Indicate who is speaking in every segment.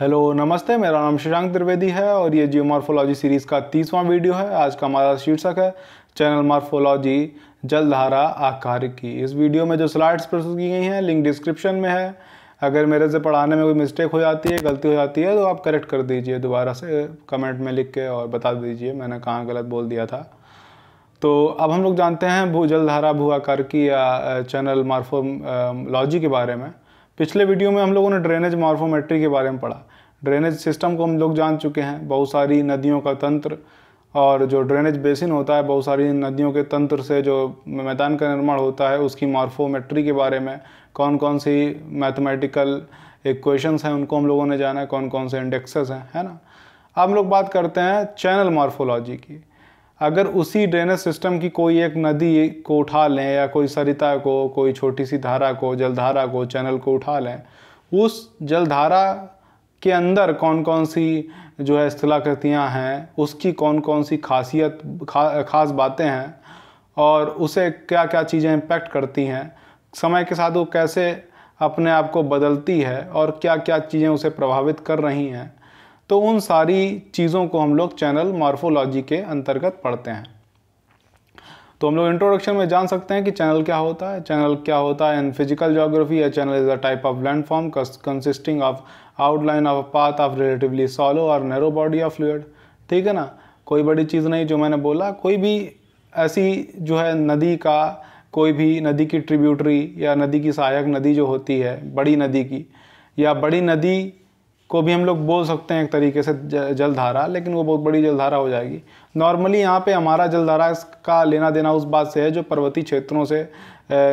Speaker 1: hello नमस्ते मेरा नाम शशांक त्रिवेदी है और ये जियो मार्फोलॉजी सीरीज़ का तीसवा वीडियो है आज का हमारा शीर्षक है चैनल मार्फोलॉजी जलधारा आकार की इस वीडियो में जो स्लाइड्स प्रस्तुत की गई हैं लिंक डिस्क्रिप्शन में है अगर मेरे से पढ़ाने में कोई मिस्टेक हो जाती है गलती हो जाती है तो आप करेक्ट कर दीजिए दोबारा से कमेंट में लिख के और बता दीजिए मैंने कहाँ गलत बोल दिया था तो अब हम लोग जानते हैं भू जलधारा भू आकार की या चैनल मार्फोलॉजी के बारे में पिछले वीडियो में हम लोगों ने ड्रेनेज मार्फोमेट्री के बारे में पढ़ा ड्रेनेज सिस्टम को हम लोग जान चुके हैं बहुत सारी नदियों का तंत्र और जो ड्रेनेज बेसिन होता है बहुत सारी नदियों के तंत्र से जो मैदान का निर्माण होता है उसकी मार्फोमेट्री के बारे में कौन कौन सी मैथमेटिकल इक्वेशंस हैं उनको हम लोगों ने जाना है कौन कौन से इंडेक्सेस हैं है ना अब हम लोग बात करते हैं चैनल मार्फोलॉजी की अगर उसी ड्रेनेज सिस्टम की कोई एक नदी को उठा लें या कोई सरिता को कोई छोटी सी धारा को जलधारा को चैनल को उठा लें उस जलधारा के अंदर कौन कौन सी जो है स्थलाकृतियाँ हैं उसकी कौन कौन सी खासियत खा, खास बातें हैं और उसे क्या क्या चीज़ें इम्पेक्ट करती हैं समय के साथ वो कैसे अपने आप को बदलती है और क्या क्या चीज़ें उसे प्रभावित कर रही हैं तो उन सारी चीज़ों को हम लोग चैनल मार्फोलॉजी के अंतर्गत पढ़ते हैं तो हम लोग इंट्रोडक्शन में जान सकते हैं कि चैनल क्या होता है चैनल क्या होता है इन फिजिकल जोग्राफी या channel is a type of landform consisting of outline of path of relatively shallow और नैरो बॉडी ऑफ फ्लूड ठीक है ना कोई बड़ी चीज़ नहीं जो मैंने बोला कोई भी ऐसी जो है नदी का कोई भी नदी की ट्रिब्यूटरी या नदी की सहायक नदी जो होती है बड़ी नदी की या बड़ी नदी को भी हम लोग बोल सकते हैं एक तरीके से जलधारा लेकिन वो बहुत बड़ी जलधारा हो जाएगी नॉर्मली यहाँ पे हमारा जलधारा का लेना देना उस बात से है जो पर्वतीय क्षेत्रों से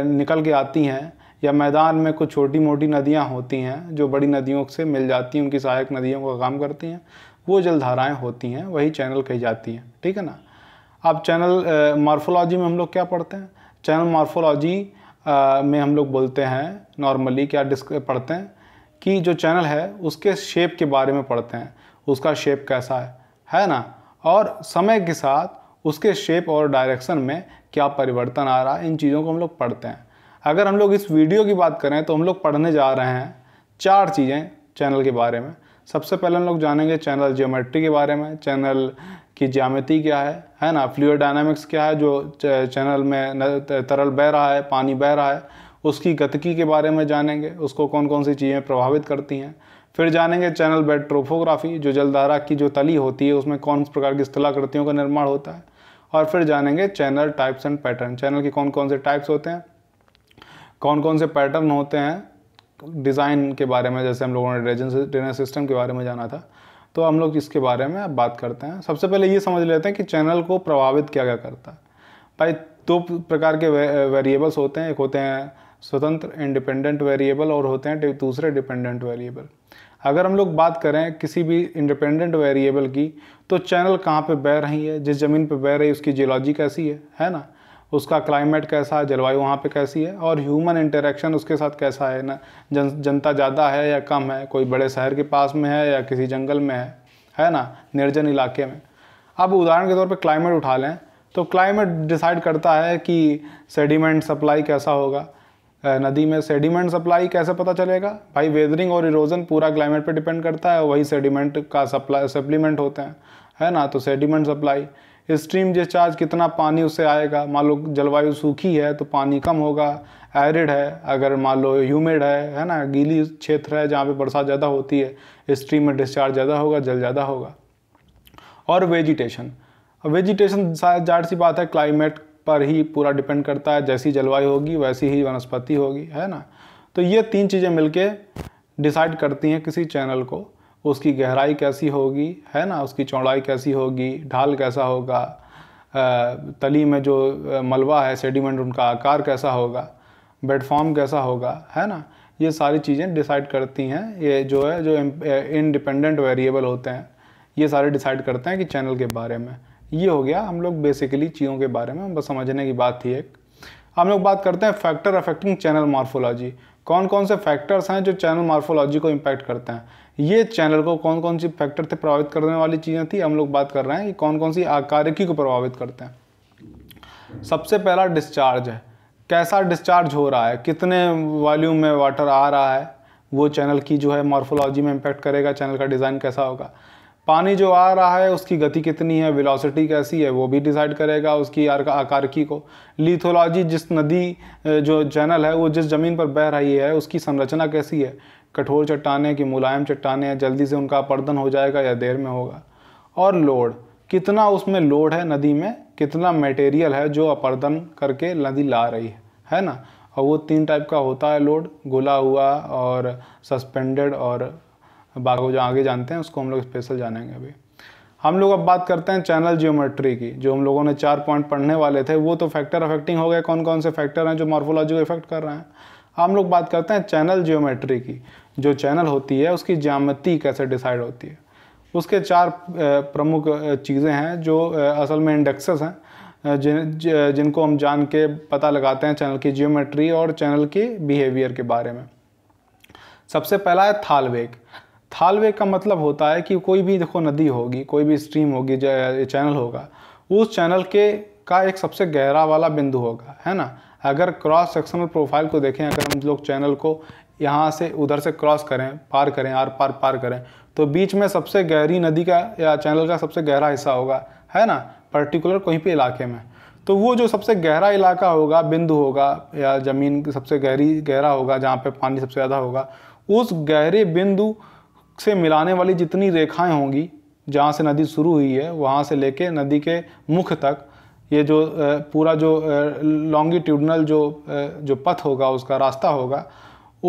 Speaker 1: निकल के आती हैं या मैदान में कुछ छोटी मोटी नदियाँ होती हैं जो बड़ी नदियों से मिल जाती हैं उनकी सहायक नदियों का काम करती हैं वो जलधाराएँ होती हैं वही चैनल कही जाती हैं ठीक है ना अब चैनल मार्फोलॉजी में हम लोग क्या पढ़ते हैं चैनल मार्फोलॉजी में हम लोग बोलते हैं नॉर्मली क्या डिस्क पढ़ते हैं कि जो चैनल है उसके शेप के बारे में पढ़ते हैं उसका शेप कैसा है है ना और समय के साथ उसके शेप और डायरेक्शन में क्या परिवर्तन आ रहा है इन चीज़ों को हम लोग पढ़ते हैं अगर हम लोग इस वीडियो की बात करें तो हम लोग पढ़ने जा रहे हैं चार चीज़ें चैनल के बारे में सबसे पहले हम लोग जानेंगे चैनल जियोमेट्री के बारे में चैनल की ज्यामिति क्या है है ना फ्लूड डायनामिक्स क्या है जो चैनल में तरल बह रहा है पानी बह रहा है उसकी गतकी के बारे में जानेंगे उसको कौन कौन सी चीज़ें प्रभावित करती हैं फिर जानेंगे चैनल बेड ट्रोफोग्राफी जो जलधारा की जो तली होती है उसमें कौन प्रकार की स्थलाकृतियों का निर्माण होता है और फिर जानेंगे channel types and pattern channel के कौन कौन से टाइप्स होते हैं कौन कौन से पैटर्न होते हैं डिज़ाइन के बारे में जैसे हम लोगों ने ड्रेनेज सिस्टम के बारे में जाना था तो हम लोग इसके बारे में अब बात करते हैं सबसे पहले ये समझ लेते हैं कि चैनल को प्रभावित क्या क्या करता है भाई दो प्रकार के वेरिएबल्स होते हैं एक होते हैं स्वतंत्र इंडिपेंडेंट वेरिएबल और होते हैं दूसरे डिपेंडेंट वेरिएबल अगर हम लोग बात करें किसी भी इंडिपेंडेंट वेरिएबल की तो चैनल कहाँ पे बह रही है जिस ज़मीन पे बह रही है उसकी जियोलॉजी कैसी है है ना उसका क्लाइमेट कैसा है जलवायु वहाँ पे कैसी है और ह्यूमन इंटरेक्शन उसके साथ कैसा है ना जन जनता ज़्यादा है या कम है कोई बड़े शहर के पास में है या किसी जंगल में है है ना निर्जन इलाके में अब उदाहरण के तौर पर क्लाइमेट उठा लें तो क्लाइमेट डिसाइड करता है कि सेडिमेंट सप्लाई कैसा होगा नदी में सेडिमेंट सप्लाई कैसे पता चलेगा भाई वेदरिंग और इरोजन पूरा क्लाइमेट पे डिपेंड करता है वही सेडिमेंट का सप्लाई सप्लीमेंट होते हैं है ना तो सेडिमेंट सप्लाई स्ट्रीम डिस्चार्ज कितना पानी उससे आएगा मान लो जलवायु सूखी है तो पानी कम होगा एरिड है अगर मान लो ह्यूमिड है है ना गीली क्षेत्र है जहाँ पे बरसात ज़्यादा होती है स्ट्रीम में डिस्चार्ज ज़्यादा होगा जल ज़्यादा होगा और वेजिटेशन वेजिटेशन जाहिर सी बात है क्लाइमेट पर ही पूरा डिपेंड करता है जैसी जलवायु होगी वैसी ही वनस्पति होगी है ना तो ये तीन चीज़ें मिलके डिसाइड करती हैं किसी चैनल को उसकी गहराई कैसी होगी है ना उसकी चौड़ाई कैसी होगी ढाल कैसा होगा तली में जो मलबा है सेडिमेंट उनका आकार कैसा होगा बेडफॉर्म कैसा होगा है ना ये सारी चीज़ें डिसाइड करती हैं ये जो है जो इनडिपेंडेंट वेरिएबल होते हैं ये सारे डिसाइड करते हैं कि चैनल के बारे में ये हो गया हम लोग बेसिकली चीज़ों के बारे में बस समझने की बात थी एक हम लोग बात करते हैं फैक्टर अफेक्टिंग चैनल मार्फोलॉजी कौन कौन से फैक्टर्स हैं जो चैनल मार्फोलॉजी को इम्पैक्ट करते हैं ये चैनल को कौन कौन सी फैक्टर से प्रभावित करने वाली चीज़ें थी हम लोग बात कर रहे हैं कि कौन कौन सी आकारिकी को प्रभावित करते हैं सबसे पहला डिस्चार्ज है कैसा डिस्चार्ज हो रहा है कितने वॉल्यूम में वाटर आ रहा है वो चैनल की जो है मॉर्फोलॉजी में इम्पैक्ट करेगा चैनल का डिज़ाइन कैसा होगा पानी जो आ रहा है उसकी गति कितनी है वेलोसिटी कैसी है वो भी डिसाइड करेगा उसकी की को लिथोलॉजी जिस नदी जो चैनल है वो जिस ज़मीन पर बह रही है उसकी संरचना कैसी है कठोर चट्टाने की मुलायम चट्टाने हैं जल्दी से उनका पर्दन हो जाएगा या देर में होगा और लोड कितना उसमें लोड है नदी में कितना मटेरियल है जो अपर्दन करके नदी ला रही है है ना और वो तीन टाइप का होता है लोड घुला हुआ और सस्पेंडेड और बाकी जो आगे जानते हैं उसको हम लोग स्पेशल जानेंगे अभी हम लोग अब बात करते हैं चैनल जियोमेट्री की जो हम लोगों ने चार पॉइंट पढ़ने वाले थे वो तो फैक्टर अफेक्टिंग हो गए कौन कौन से फैक्टर हैं जो मॉर्फोलॉजी को इफेक्ट कर रहे हैं हम लोग बात करते हैं चैनल जियोमेट्री की जो चैनल होती है उसकी ज्यामती कैसे डिसाइड होती है उसके चार प्रमुख चीज़ें हैं जो असल में इंडेक्सेस हैं जिन जिनको हम जान के पता लगाते हैं चैनल की जियोमेट्री और चैनल की बिहेवियर के बारे में सबसे पहला है थाल वेग थालवे का मतलब होता है कि कोई भी देखो नदी होगी कोई भी स्ट्रीम होगी चैनल होगा उस चैनल के का एक सबसे गहरा वाला बिंदु होगा है ना अगर क्रॉस सेक्शनल प्रोफाइल को देखें अगर हम लोग चैनल को यहाँ से उधर से क्रॉस करें पार करें आर पार पार करें तो बीच में सबसे गहरी नदी का या चैनल का सबसे गहरा हिस्सा होगा है ना पर्टिकुलर कहीं पर इलाके में तो वो जो सबसे गहरा इलाका होगा बिंदु होगा या ज़मीन सबसे गहरी गहरा होगा जहाँ पे पानी सबसे ज़्यादा होगा उस गहरे बिंदु से मिलाने वाली जितनी रेखाएं होंगी जहाँ से नदी शुरू हुई है वहाँ से लेके नदी के मुख तक ये जो पूरा जो लॉन्गिट्यूडनल जो जो पथ होगा उसका रास्ता होगा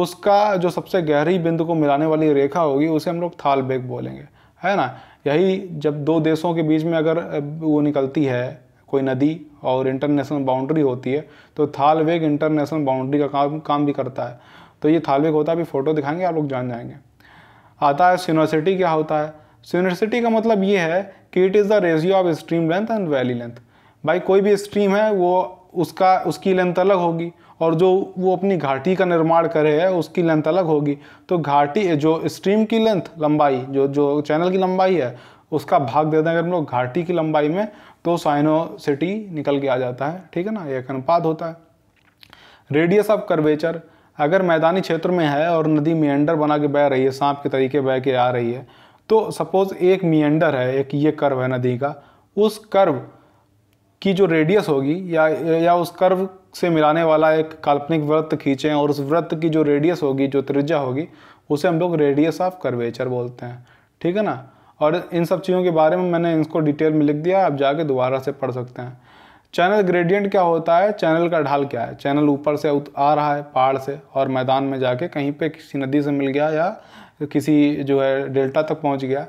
Speaker 1: उसका जो सबसे गहरी बिंदु को मिलाने वाली रेखा होगी उसे हम लोग थाल बेग बोलेंगे है ना यही जब दो देशों के बीच में अगर वो निकलती है कोई नदी और इंटरनेशनल बाउंड्री होती है तो थाल वेग इंटरनेशनल बाउंड्री का काम काम भी करता है तो ये थाल वेग होता है अभी फ़ोटो दिखाएंगे आप लोग जान जाएंगे आता है सिनोसिटी क्या होता है सिनोसिटी का मतलब ये है कि it is the ratio of stream length and valley length भाई कोई भी स्ट्रीम है वो उसका उसकी लेंथ अलग होगी और जो वो अपनी घाटी का निर्माण करे है उसकी लेंथ अलग होगी तो घाटी जो स्ट्रीम की लेंथ लंबाई जो जो चैनल की लंबाई है उसका भाग दे दें अगर हम लोग घाटी की लंबाई में तो साइनोसिटी निकल के आ जाता है ठीक है ना एक अनुपात होता है रेडियस ऑफ कर्वेचर अगर मैदानी क्षेत्र में है और नदी मियंडर बना के बह रही है सांप के तरीके बह के आ रही है तो सपोज़ एक मियंडर है एक ये कर्व है नदी का उस कर्व की जो रेडियस होगी या या उस कर्व से मिलाने वाला एक काल्पनिक वृत्त खींचें और उस वृत्त की जो रेडियस होगी जो त्रिज्या होगी उसे हम लोग रेडियस ऑफ कर्वेचर बोलते हैं ठीक है ना और इन सब चीज़ों के बारे में मैंने इनको डिटेल में लिख दिया आप जाके दोबारा से पढ़ सकते हैं चैनल ग्रेडियंट क्या होता है चैनल का ढाल क्या है चैनल ऊपर से आ रहा है पहाड़ से और मैदान में जाके कहीं पे किसी नदी से मिल गया या किसी जो है डेल्टा तक पहुंच गया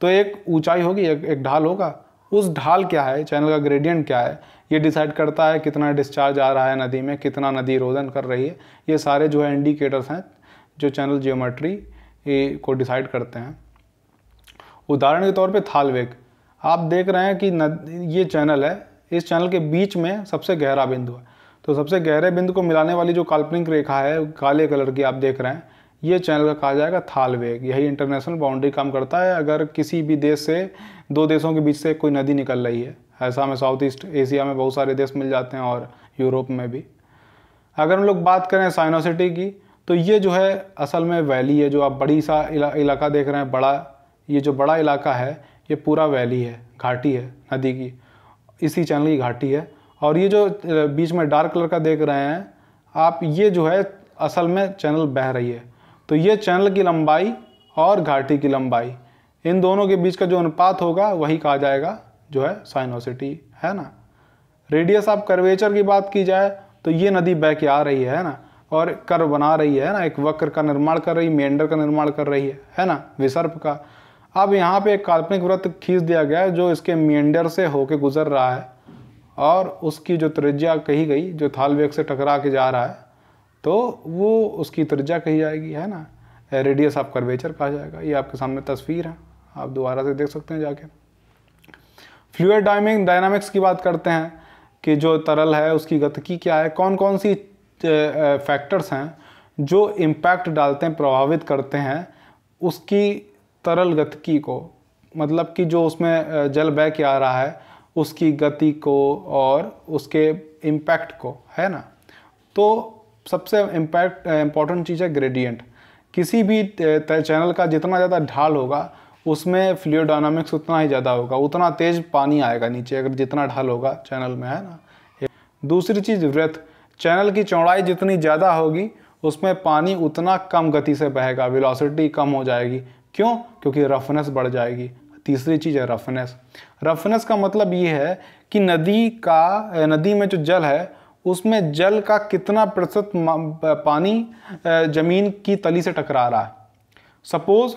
Speaker 1: तो एक ऊंचाई होगी एक, एक ढाल होगा उस ढाल क्या है चैनल का ग्रेडियंट क्या है ये डिसाइड करता है कितना डिस्चार्ज आ रहा है नदी में कितना नदी रोजन कर रही है ये सारे जो है इंडिकेटर्स हैं जो चैनल जियोमेट्री को डिसाइड करते हैं उदाहरण के तौर पर थालवेग आप देख रहे हैं कि नद ये चैनल है इस चैनल के बीच में सबसे गहरा बिंदु है तो सबसे गहरे बिंदु को मिलाने वाली जो काल्पनिक रेखा है काले कलर की आप देख रहे हैं ये चैनल का कहा जाएगा थाल वेग यही इंटरनेशनल बाउंड्री काम करता है अगर किसी भी देश से दो देशों के बीच से कोई नदी निकल रही है ऐसा में साउथ ईस्ट एशिया में बहुत सारे देश मिल जाते हैं और यूरोप में भी अगर हम लोग बात करें साइनोसिटी की तो ये जो है असल में वैली है जो आप बड़ी सा इला, इलाका देख रहे हैं बड़ा ये जो बड़ा इलाका है ये पूरा वैली है घाटी है नदी की इसी चैनल की घाटी है और ये जो बीच में डार्क कलर का देख रहे हैं आप ये जो है असल में चैनल बह रही है तो ये चैनल की लंबाई और घाटी की लंबाई इन दोनों के बीच का जो अनुपात होगा वही कहा जाएगा जो है साइनोसिटी है ना रेडियस आप कर्वेचर की बात की जाए तो ये नदी बह के आ रही है ना और कर्व बना रही है ना एक वक्र का निर्माण कर रही मेंढर का निर्माण कर रही है है ना विसर्प का अब यहाँ पे एक काल्पनिक वृत्त खींच दिया गया है जो इसके मेंडर से होके गुजर रहा है और उसकी जो त्रिज्या कही गई जो थाल वेग से टकरा के जा रहा है तो वो उसकी त्रिज्या कही जाएगी है ना रेडियस ऑफ कर्वेचर कहा जाएगा ये आपके सामने तस्वीर है आप दोबारा से देख सकते हैं जाके फ्लूड डायमिंग डायनामिक्स की बात करते हैं कि जो तरल है उसकी गतिकी क्या है कौन कौन सी फैक्टर्स हैं जो इम्पैक्ट डालते हैं प्रभावित करते हैं उसकी तरल गतिकी को मतलब कि जो उसमें जल बह के आ रहा है उसकी गति को और उसके इम्पैक्ट को है ना तो सबसे इम्पैक्ट इम्पॉर्टेंट चीज़ है ग्रेडियंट किसी भी चैनल का जितना ज़्यादा ढाल होगा उसमें फ्लियोडाइनमिक्स उतना ही ज़्यादा होगा उतना तेज़ पानी आएगा नीचे अगर जितना ढाल होगा चैनल में है ना दूसरी चीज़ व्रत चैनल की चौड़ाई जितनी ज़्यादा होगी उसमें पानी उतना कम गति से बहेगा विलोसिटी कम हो जाएगी क्यों क्योंकि रफनेस बढ़ जाएगी तीसरी चीज़ है रफनेस रफनेस का मतलब ये है कि नदी का नदी में जो जल है उसमें जल का कितना प्रतिशत पानी ज़मीन की तली से टकरा रहा है सपोज़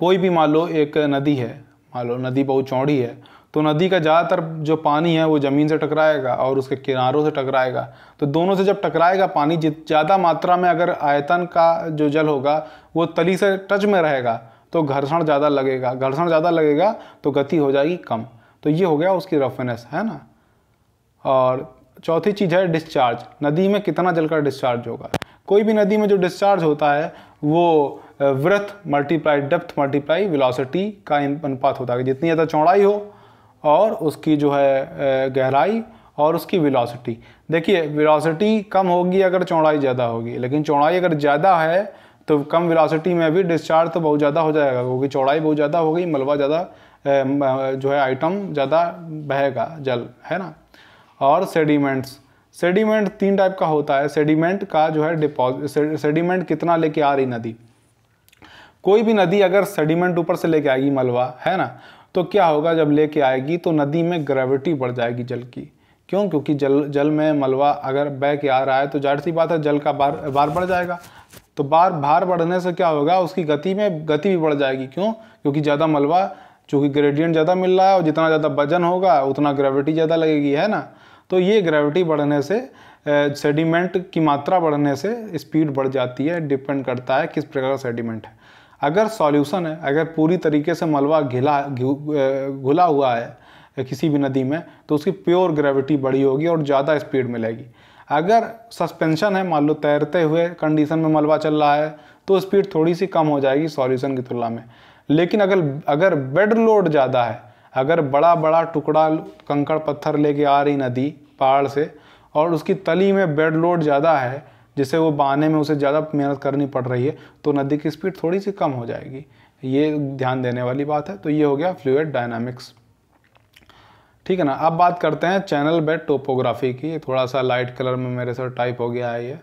Speaker 1: कोई भी मान लो एक नदी है मान लो नदी बहुत चौड़ी है तो नदी का ज़्यादातर जो पानी है वो ज़मीन से टकराएगा और उसके किनारों से टकराएगा तो दोनों से जब टकराएगा पानी ज़्यादा मात्रा में अगर आयतन का जो जल होगा वो तली से टच में रहेगा तो घर्षण ज़्यादा लगेगा घर्षण ज़्यादा लगेगा तो गति हो जाएगी कम तो ये हो गया उसकी रफनेस है ना और चौथी चीज़ है डिस्चार्ज नदी में कितना जल का डिस्चार्ज होगा कोई भी नदी में जो डिस्चार्ज होता है वो width multiply depth multiply velocity का अनुपात होता है जितनी ज़्यादा चौड़ाई हो और उसकी जो है गहराई और उसकी वेलोसिटी देखिए वेलोसिटी कम होगी अगर चौड़ाई ज़्यादा होगी लेकिन चौड़ाई अगर ज़्यादा है तो कम वेलोसिटी में भी डिस्चार्ज तो बहुत ज़्यादा हो जाएगा क्योंकि चौड़ाई बहुत ज़्यादा हो गई मलबा ज़्यादा जो है आइटम ज़्यादा बहेगा जल है ना और सेडिमेंट्स सेडिमेंट तीन टाइप का होता है सेडिमेंट का जो है डिपॉजिट सेडिमेंट कितना लेके आ रही नदी कोई भी नदी अगर सेडिमेंट ऊपर से लेके आएगी मलबा है ना तो क्या होगा जब लेके आएगी तो नदी में ग्रेविटी बढ़ जाएगी जल की क्यों क्योंकि जल जल में मलबा अगर बह के आ रहा है तो जाहिर सी बात है जल का बार बार बढ़ जाएगा तो बार भार बढ़ने से क्या होगा उसकी गति में गति भी बढ़ जाएगी क्यों क्योंकि ज़्यादा मलबा चूँकि ग्रेडियंट ज़्यादा मिल रहा है और जितना ज़्यादा वजन होगा उतना ग्रेविटी ज़्यादा लगेगी है ना तो ये ग्रेविटी बढ़ने से सेडिमेंट की मात्रा बढ़ने से स्पीड बढ़ जाती है डिपेंड करता है किस प्रकार का सेडिमेंट है अगर सॉल्यूशन है अगर पूरी तरीके से मलबा घिला घुला हुआ है किसी भी नदी में तो उसकी प्योर ग्रेविटी बड़ी होगी और ज़्यादा स्पीड मिलेगी अगर सस्पेंशन है मान लो तैरते हुए कंडीशन में मलबा चल रहा है तो स्पीड थोड़ी सी कम हो जाएगी सॉल्यूशन की तुलना में लेकिन अगर अगर बेड लोड ज़्यादा है अगर बड़ा बड़ा टुकड़ा कंकड़ पत्थर लेके आ रही नदी पहाड़ से और उसकी तली में बेड लोड ज़्यादा है जिससे वो बहाने में उसे ज़्यादा मेहनत करनी पड़ रही है तो नदी की स्पीड थोड़ी सी कम हो जाएगी ये ध्यान देने वाली बात है तो ये हो गया फ्लूड डायनामिक्स ठीक है ना अब बात करते हैं चैनल बेड टोपोग्राफी की थोड़ा सा लाइट कलर में मेरे से टाइप हो गया है ये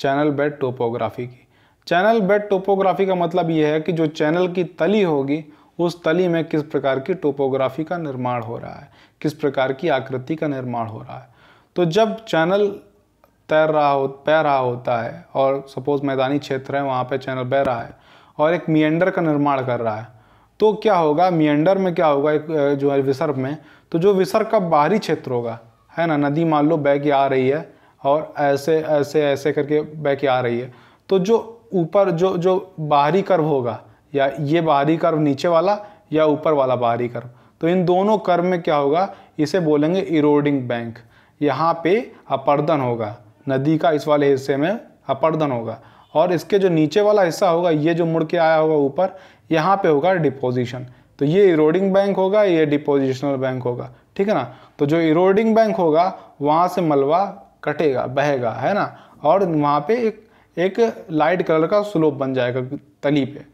Speaker 1: चैनल बेड टोपोग्राफी की चैनल बेड टोपोग्राफी का मतलब ये है कि जो चैनल की तली होगी उस तली में किस प्रकार की टोपोग्राफी का निर्माण हो रहा है किस प्रकार की आकृति का निर्माण हो रहा है तो जब चैनल तैर रहा हो बह रहा होता है और सपोज मैदानी क्षेत्र है वहाँ पे चैनल बह रहा है और एक मियंडर का निर्माण कर रहा है तो क्या होगा मियंडर में क्या होगा एक जो है विसर्ग में तो जो विसर्ग का बाहरी क्षेत्र होगा है ना नदी मान लो बह के आ रही है और ऐसे ऐसे ऐसे करके बह के आ रही है तो जो ऊपर जो जो बाहरी कर्व होगा या ये बाहरी कर्व नीचे वाला या ऊपर वाला बाहरी कर्व तो इन दोनों कर्व में क्या होगा इसे बोलेंगे इरोडिंग बैंक यहाँ पे अपर्दन होगा नदी का इस वाले हिस्से में अपर्दन होगा और इसके जो नीचे वाला हिस्सा होगा ये जो मुड़ के आया होगा ऊपर यहाँ पे होगा डिपोजिशन तो ये इरोडिंग बैंक होगा ये डिपोजिशनल बैंक होगा ठीक है ना तो जो इरोडिंग बैंक होगा वहाँ से मलबा कटेगा बहेगा है ना और वहाँ पे एक एक लाइट कलर का स्लोप बन जाएगा तली पे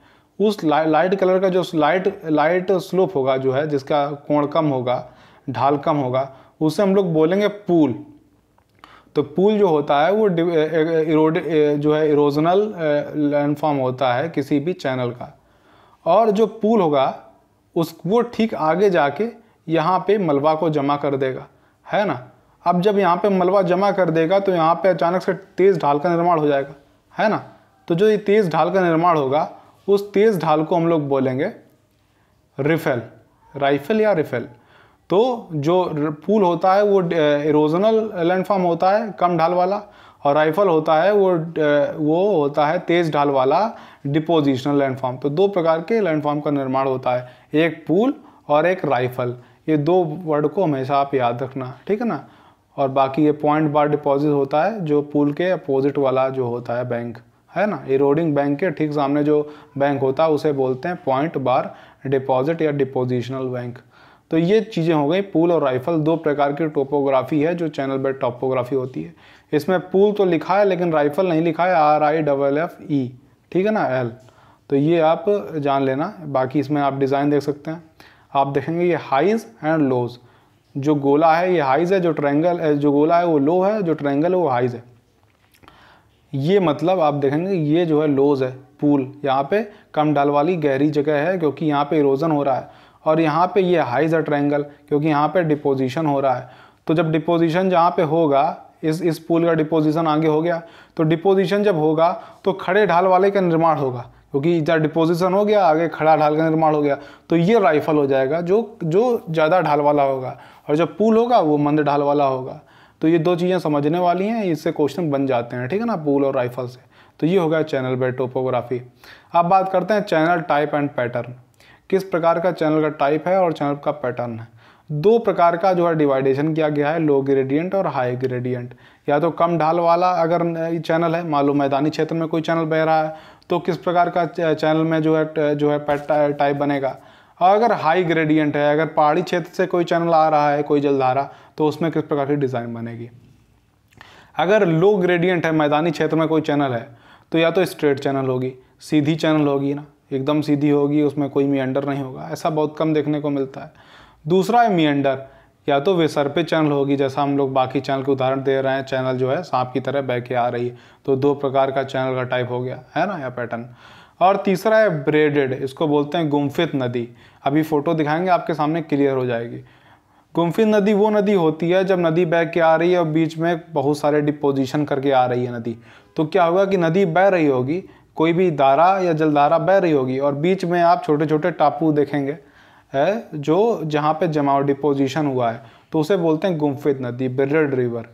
Speaker 1: उस ला, लाइट कलर का जो लाइट लाइट स्लोप होगा जो है जिसका कोण कम होगा ढाल कम होगा उसे हम लोग बोलेंगे पूल तो पुल जो होता है वो इरोड जो है इरोजनल लैंडफॉर्म होता है किसी भी चैनल का और जो पूल होगा उस वो ठीक आगे जाके यहाँ पे मलबा को जमा कर देगा है ना अब जब यहाँ पे मलबा जमा कर देगा तो यहाँ पे अचानक से तेज़ ढाल का निर्माण हो जाएगा है ना तो जो ये तेज़ ढाल का निर्माण होगा उस तेज़ ढाल को हम लोग बोलेंगे रिफेल राइफल या रिफेल तो जो पूल होता है वो इरोजनल लैंडफॉर्म होता है कम ढाल वाला और राइफल होता है वो वो होता है तेज ढाल वाला डिपोजिशनल लैंडफॉर्म तो दो प्रकार के लैंडफॉर्म का निर्माण होता है एक पूल और एक राइफल ये दो वर्ड को हमेशा आप याद रखना ठीक है ना और बाकी ये पॉइंट बार डिपॉजिट होता है जो पूल के अपोजिट वाला जो होता है बैंक है ना इरोडिंग बैंक के ठीक सामने जो बैंक होता है उसे बोलते हैं पॉइंट बार डिपॉजिट या डिपोजिशनल बैंक तो ये चीज़ें हो गई पूल और राइफल दो प्रकार की टोपोग्राफी है जो चैनल बेड टोपोग्राफी होती है इसमें पूल तो लिखा है लेकिन राइफल नहीं लिखा है R I double F E ठीक है ना एल तो ये आप जान लेना बाकी इसमें आप डिज़ाइन देख सकते हैं आप देखेंगे ये हाइज एंड लोज जो गोला है ये हाइज है जो ट्रैंगल जो गोला है वो लो है जो ट्रैंगल है वो हाइज है ये मतलब आप देखेंगे ये जो है लोज है पूल यहाँ पे कम डाल वाली गहरी जगह है क्योंकि यहाँ पे इरोजन हो रहा है और यहाँ पे ये हाई अ ट्रैंगल क्योंकि यहाँ पे डिपोजिशन हो रहा है तो जब डिपोजिशन जहाँ पे होगा इस इस पुल का डिपोजिशन आगे हो गया तो डिपोजिशन जब होगा तो खड़े ढाल वाले का निर्माण होगा क्योंकि जब डिपोजिशन हो गया आगे खड़ा ढाल का निर्माण हो गया तो ये राइफल हो जाएगा जो जो ज़्यादा ढाल वाला होगा और जब पुल होगा वो मंद ढाल वाला होगा तो ये दो चीज़ें समझने वाली हैं इससे क्वेश्चन बन जाते हैं ठीक है ना पुल और राइफल से तो ये हो गया चैनल बेटोपोग्राफी टोपोग्राफी अब बात करते हैं चैनल टाइप एंड पैटर्न किस प्रकार का चैनल का टाइप है और चैनल का पैटर्न है दो प्रकार का जो है डिवाइडेशन किया गया है लो ग्रेडियंट और हाई ग्रेडियंट या तो कम ढाल वाला अगर चैनल है मालूम मैदानी क्षेत्र में कोई चैनल बह रहा है तो किस प्रकार का चैनल में जो है जो है टाइप बनेगा और अगर हाई ग्रेडियंट है अगर पहाड़ी क्षेत्र से कोई चैनल आ रहा है कोई जलधारा तो उसमें किस प्रकार की डिज़ाइन बनेगी अगर लो ग्रेडियंट है मैदानी क्षेत्र में कोई चैनल है तो या तो स्ट्रेट चैनल होगी सीधी चैनल होगी ना एकदम सीधी होगी उसमें कोई मियंडर नहीं होगा ऐसा बहुत कम देखने को मिलता है दूसरा है मियंडर या तो वे सर पे चैनल होगी जैसा हम लोग बाकी चैनल के उदाहरण दे रहे हैं चैनल जो है सांप की तरह बह के आ रही है तो दो प्रकार का चैनल का टाइप हो गया है ना या पैटर्न और तीसरा है ब्रेडेड इसको बोलते हैं गुमफित नदी अभी फ़ोटो दिखाएंगे आपके सामने क्लियर हो जाएगी गुमफित नदी वो नदी होती है जब नदी बह के आ रही है और बीच में बहुत सारे डिपोजिशन करके आ रही है नदी तो क्या होगा कि नदी बह रही होगी कोई भी दारा या जलधारा बह रही होगी और बीच में आप छोटे छोटे टापू देखेंगे है जो जहाँ पे जमाव डिपोजिशन हुआ है तो उसे बोलते हैं गुम्फित नदी ब्रेडेड रिवर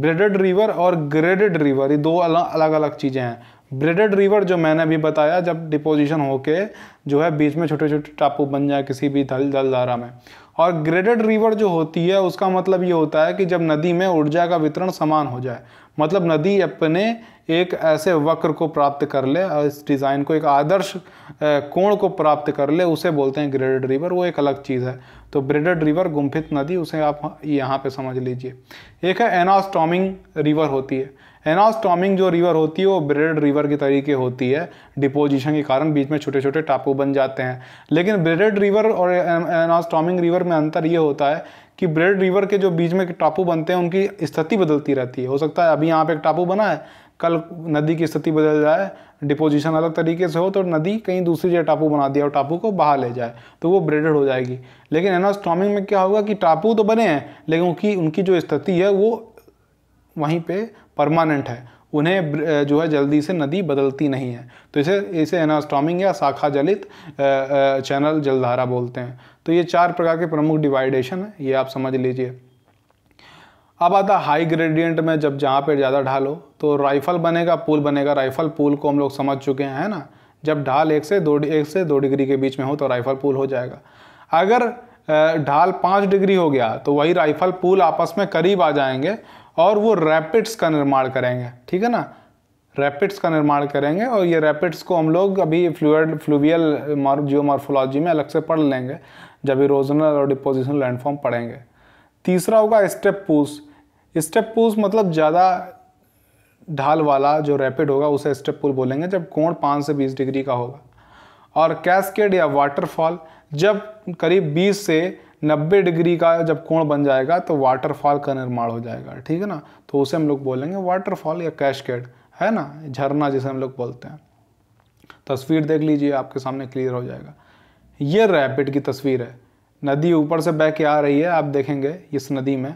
Speaker 1: ब्रेडेड रिवर और ग्रेडेड रिवर ये दो अलग अलग चीज़ें हैं ब्रेडेड रिवर जो मैंने अभी बताया जब डिपोजिशन होके जो है बीच में छोटे छोटे टापू बन जाए किसी भी दल जलधारा में और ग्रेडेड रिवर जो होती है उसका मतलब ये होता है कि जब नदी में ऊर्जा का वितरण समान हो जाए मतलब नदी अपने एक ऐसे वक्र को प्राप्त कर ले और इस डिज़ाइन को एक आदर्श कोण को प्राप्त कर ले उसे बोलते हैं ग्रेडेड रिवर वो एक अलग चीज़ है तो ग्रेडेड रिवर गुम्फित नदी उसे आप यहाँ पे समझ लीजिए एक है एनास्टॉमिंग रिवर होती है एनास्टॉमिंग जो रिवर होती है वो ब्रेडेड रिवर के तरीके होती है डिपोजिशन के कारण बीच में छोटे छोटे टापू बन जाते हैं लेकिन ब्रेडेड रिवर और एनास्टॉमिंग रिवर में अंतर ये होता है कि ब्रेड रिवर के जो बीच में टापू बनते हैं उनकी स्थिति बदलती रहती है हो सकता है अभी यहाँ पे एक टापू बना है कल नदी की स्थिति बदल जाए डिपोजिशन अलग तरीके से हो तो नदी कहीं दूसरी जगह टापू बना दिया और टापू को बहा ले जाए तो वो ब्रेडेड हो जाएगी लेकिन एनास्टॉमिंग में क्या होगा कि टापू तो बने हैं लेकिन उनकी उनकी जो स्थिति है वो वहीं पे परमानेंट है उन्हें जो है जल्दी से नदी बदलती नहीं है तो इसे इसे एनास्टॉमिंग या शाखा जलित चैनल जलधारा बोलते हैं तो ये चार प्रकार के प्रमुख डिवाइडेशन है ये आप समझ लीजिए अब आता हाई ग्रेडियंट में जब जहाँ पर ज़्यादा ढालो तो राइफल बनेगा पुल बनेगा राइफल पुल को हम लोग समझ चुके हैं है ना जब ढाल एक से दो एक से दो डिग्री के बीच में हो तो राइफल पुल हो जाएगा अगर ढाल पाँच डिग्री हो गया तो वही राइफल पुल आपस में करीब आ जाएंगे और वो रैपिड्स का निर्माण करेंगे ठीक है ना रैपिड्स का निर्माण करेंगे और ये रैपिड्स को हम लोग अभी फ्लूड फ्लूवियल जियोमार्फोलॉजी में अलग से पढ़ लेंगे जब इरोजनल और डिपोजिशन लैंडफॉर्म पढ़ेंगे तीसरा होगा स्टेप पूस स्टेप पूस मतलब ज़्यादा ढाल वाला जो रैपिड होगा उसे स्टेप पूल बोलेंगे जब कोण पाँच से बीस डिग्री का होगा और कैस्केड या वाटरफॉल जब करीब बीस से 90 डिग्री का जब कोण बन जाएगा तो वाटरफॉल का निर्माण हो जाएगा ठीक है ना तो उसे हम लोग बोलेंगे वाटरफॉल या कैशकेट है ना झरना जिसे हम लोग बोलते हैं तस्वीर देख लीजिए आपके सामने क्लियर हो जाएगा ये रैपिड की तस्वीर है नदी ऊपर से बह के आ रही है आप देखेंगे इस नदी में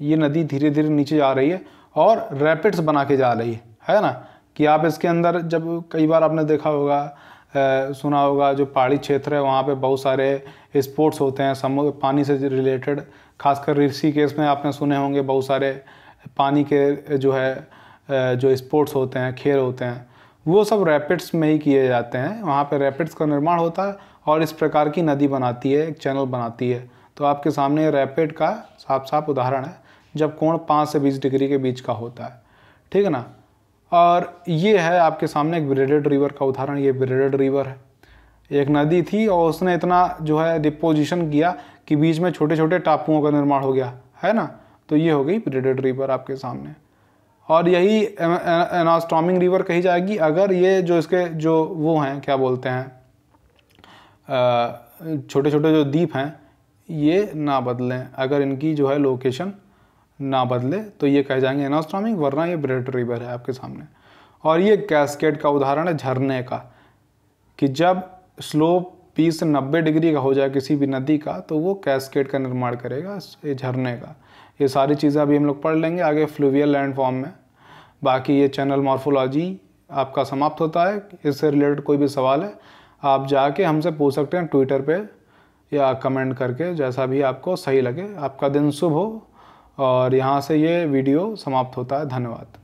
Speaker 1: ये नदी धीरे धीरे नीचे जा रही है और रैपिड्स बना के जा रही है है ना कि आप इसके अंदर जब कई बार आपने देखा होगा सुना होगा जो पहाड़ी क्षेत्र है वहाँ पे बहुत सारे स्पोर्ट्स होते हैं समुद्र पानी से रिलेटेड खासकर ऋषि केस में आपने सुने होंगे बहुत सारे पानी के जो है जो स्पोर्ट्स होते हैं खेल होते हैं वो सब रैपिड्स में ही किए जाते हैं वहाँ पर रैपिड्स का निर्माण होता है और इस प्रकार की नदी बनाती है एक चैनल बनाती है तो आपके सामने रैपिड का साफ साफ उदाहरण है जब कोण पाँच से बीस डिग्री के बीच का होता है ठीक है ना और ये है आपके सामने एक ब्रेडेड रिवर का उदाहरण ये ब्रेडेड रिवर है एक नदी थी और उसने इतना जो है डिपोजिशन किया कि बीच में छोटे छोटे टापुओं का निर्माण हो गया है ना तो ये हो गई ब्रेडेड रिवर आपके सामने और यही एनास्टॉमिंग रिवर कही जाएगी अगर ये जो इसके जो वो हैं क्या बोलते हैं छोटे छोटे जो द्वीप हैं ये ना बदलें अगर इनकी जो है लोकेशन ना बदले तो ये कहे जाएंगे एनास्ट्रॉमिक वरना ये ब्रेड रिवर है आपके सामने और ये कैस्केड का उदाहरण है झरने का कि जब स्लोप बीस से नब्बे डिग्री का हो जाए किसी भी नदी का तो वो कैस्केड का निर्माण करेगा ये झरने का ये सारी चीज़ें अभी हम लोग पढ़ लेंगे आगे फ्लूवियल लैंड फॉर्म में बाकी ये चैनल मॉर्फोलॉजी आपका समाप्त होता है इससे रिलेटेड कोई भी सवाल है आप जाके हमसे पूछ सकते हैं ट्विटर पे या कमेंट करके जैसा भी आपको सही लगे आपका दिन शुभ हो और यहाँ से ये वीडियो समाप्त होता है धन्यवाद